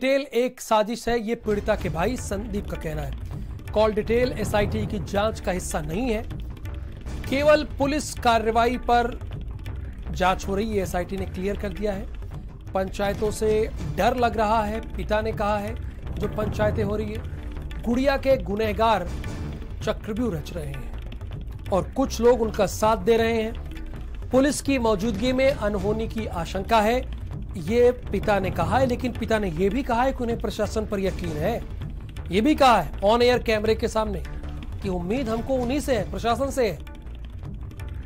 detail एक साजिश है ये पीड़िता के भाई संदीप का कहना है कॉल डिटेल एसआईटी की जांच का हिस्सा नहीं है केवल पुलिस कार्रवाई पर जांच हो रही है एसआईटी ने क्लियर कर दिया है पंचायतों से डर लग रहा है पिता ने कहा है जो पंचायतें हो रही है गुड़िया के गुनहगार चक्रव्यू रच रहे हैं और कुछ लोग उनका साथ दे रहे हैं पुलिस की मौजूदगी में अनहोनी की आशंका है ये पिता ने कहा है लेकिन पिता ने यह भी कहा है कि उन्हें प्रशासन पर यकीन है ये भी कहा है ऑन एयर कैमरे के सामने कि उम्मीद हमको उन्हीं से है प्रशासन से है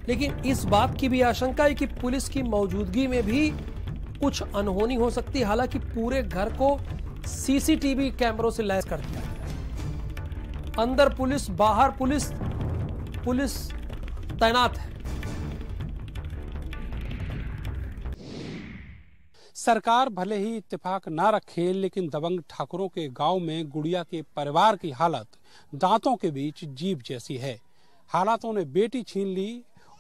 लेकिन इस बात की भी आशंका है कि पुलिस की मौजूदगी में भी कुछ अनहोनी हो सकती है हालांकि पूरे घर को सीसीटीवी कैमरों से लैस कर दिया अंदर पुलिस बाहर पुलिस पुलिस तैनात है सरकार भले ही इत्तेफाक ना रखे लेकिन दबंग ठाकुरों के गांव में गुड़िया के परिवार की हालत दांतों के बीच जीप जैसी है हालातों ने बेटी छीन ली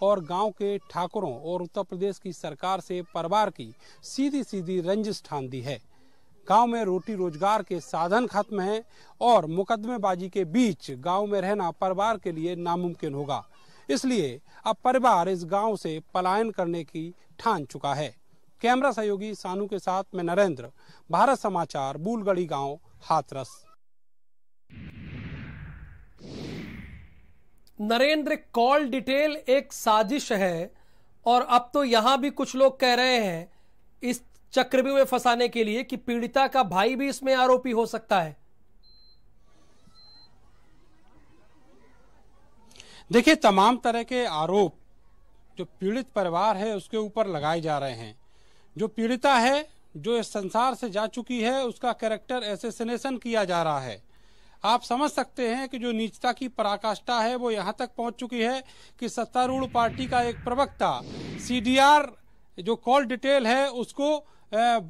और गांव के ठाकुरों और उत्तर प्रदेश की सरकार से परिवार की सीधी सीधी रंजिश ठान दी है गांव में रोटी रोजगार के साधन खत्म है और मुकदमेबाजी के बीच गांव में रहना परिवार के लिए नामुमकिन होगा इसलिए अब परिवार इस गांव से पलायन करने की ठान चुका है कैमरा सहयोगी सानू के साथ मैं नरेंद्र भारत समाचार बूलगढ़ी गांव हाथरस नरेंद्र कॉल डिटेल एक साजिश है और अब तो यहां भी कुछ लोग कह रहे हैं इस चक्रव्यूह में फंसाने के लिए कि पीड़िता का भाई भी इसमें आरोपी हो सकता है देखिए तमाम तरह के आरोप जो पीड़ित परिवार है उसके ऊपर लगाए जा रहे हैं जो पीड़िता है जो इस संसार से जा चुकी है उसका कैरेक्टर एसेसिनेशन किया जा रहा है आप समझ सकते हैं कि जो नीचता की पराकाष्ठा है वो यहाँ तक पहुँच चुकी है कि सत्तारूढ़ पार्टी का एक प्रवक्ता सीडीआर जो कॉल डिटेल है उसको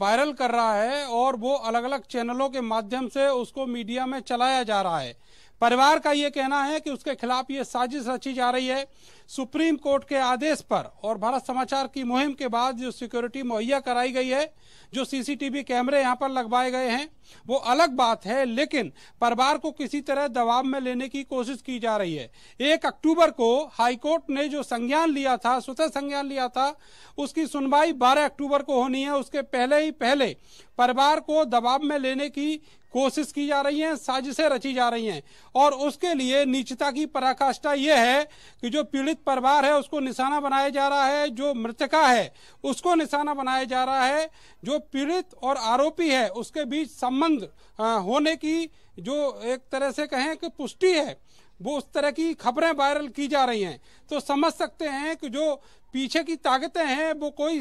वायरल कर रहा है और वो अलग अलग चैनलों के माध्यम से उसको मीडिया में चलाया जा रहा है परिवार का ये कहना है कि उसके खिलाफ ये साजिश रची जा रही है सुप्रीम कोर्ट के आदेश पर और भारत समाचार की मुहिम के बाद जो सिक्योरिटी मुहैया कराई गई है जो सीसीटीवी कैमरे यहाँ पर लगवाए गए हैं वो अलग बात है लेकिन परिवार को किसी तरह दबाव में लेने की कोशिश की जा रही है एक अक्टूबर को हाईकोर्ट ने जो संज्ञान लिया था स्वतः संज्ञान लिया था उसकी सुनवाई बारह अक्टूबर को होनी है उसके पहले ही पहले परिवार को दबाव में लेने की कोशिश की जा रही हैं साजिशें रची जा रही हैं और उसके लिए नीचता की पराकाष्ठा ये है कि जो पीड़ित परिवार है उसको निशाना बनाया जा रहा है जो मृतका है उसको निशाना बनाया जा रहा है जो पीड़ित और आरोपी है उसके बीच संबंध होने की जो एक तरह से कहें कि पुष्टि है वो उस तरह की खबरें वायरल की जा रही हैं तो समझ सकते हैं कि जो पीछे की ताकतें हैं वो कोई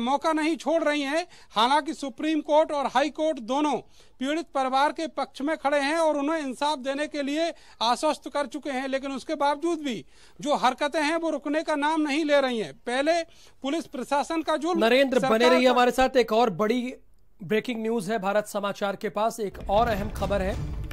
मौका नहीं छोड़ रही हैं हालांकि सुप्रीम कोर्ट और हाई कोर्ट दोनों पीड़ित परिवार के पक्ष में खड़े हैं और उन्हें इंसाफ देने के लिए आश्वस्त कर चुके हैं लेकिन उसके बावजूद भी जो हरकतें हैं वो रुकने का नाम नहीं ले रही हैं पहले पुलिस प्रशासन का जो नरेंद्र बने रही हमारे साथ एक और बड़ी ब्रेकिंग न्यूज है भारत समाचार के पास एक और अहम खबर है